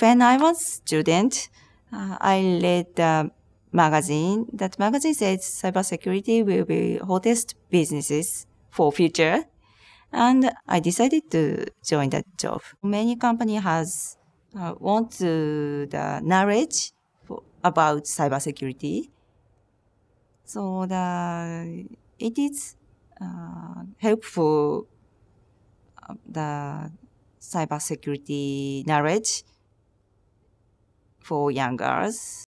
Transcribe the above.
when I was student, uh, I read a magazine. That magazine cyber cybersecurity will be hottest businesses for future. And I decided to join that job. Many company has uh, want to uh, the knowledge for, about cybersecurity. So the it is uh, helpful uh, the cybersecurity knowledge for young girls